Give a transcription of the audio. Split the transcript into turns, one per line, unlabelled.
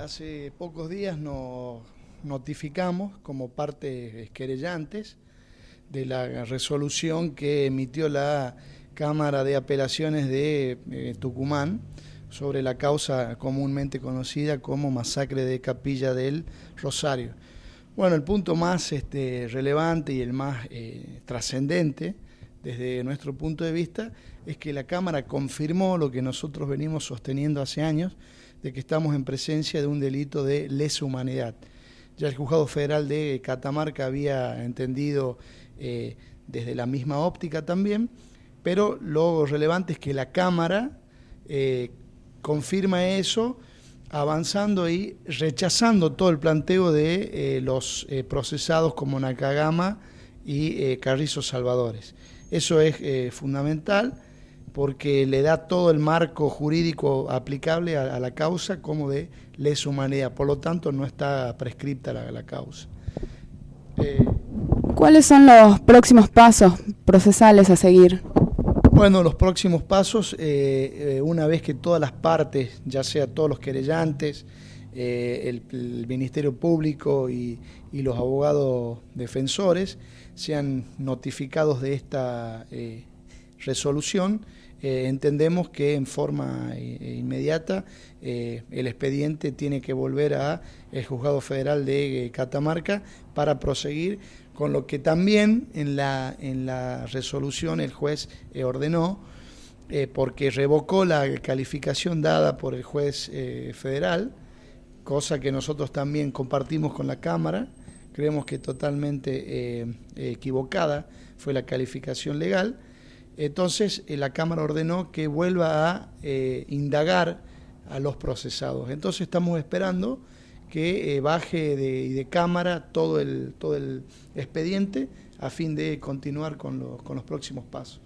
Hace pocos días nos notificamos como partes querellantes de la resolución que emitió la Cámara de Apelaciones de eh, Tucumán sobre la causa comúnmente conocida como masacre de Capilla del Rosario. Bueno, el punto más este, relevante y el más eh, trascendente desde nuestro punto de vista es que la Cámara confirmó lo que nosotros venimos sosteniendo hace años, de que estamos en presencia de un delito de lesa humanidad. Ya el juzgado federal de Catamarca había entendido eh, desde la misma óptica también, pero lo relevante es que la Cámara eh, confirma eso avanzando y rechazando todo el planteo de eh, los procesados como Nakagama y Carrizo Salvadores. Eso es fundamental porque le da todo el marco jurídico aplicable a, la causa como de lesa humanidad. Por lo tanto, no está prescripta la, causa. Eh, ¿Cuáles son los próximos pasos procesales a seguir? Bueno, los próximos pasos, eh, eh, una vez que todas las partes, ya sea todos los querellantes, el, Ministerio Público y, los abogados defensores, sean notificados de esta resolución, eh, entendemos que en forma eh, inmediata eh, el expediente tiene que volver a el juzgado federal de Catamarca para proseguir con lo que también en la, en la resolución el juez ordenó, porque revocó la calificación dada por el juez federal, cosa que nosotros también compartimos con la Cámara, creemos que totalmente equivocada fue la calificación legal, entonces eh, la Cámara ordenó que vuelva a eh, indagar a los procesados. Entonces estamos esperando que eh, baje de, Cámara todo el, todo el expediente a fin de continuar con los próximos pasos.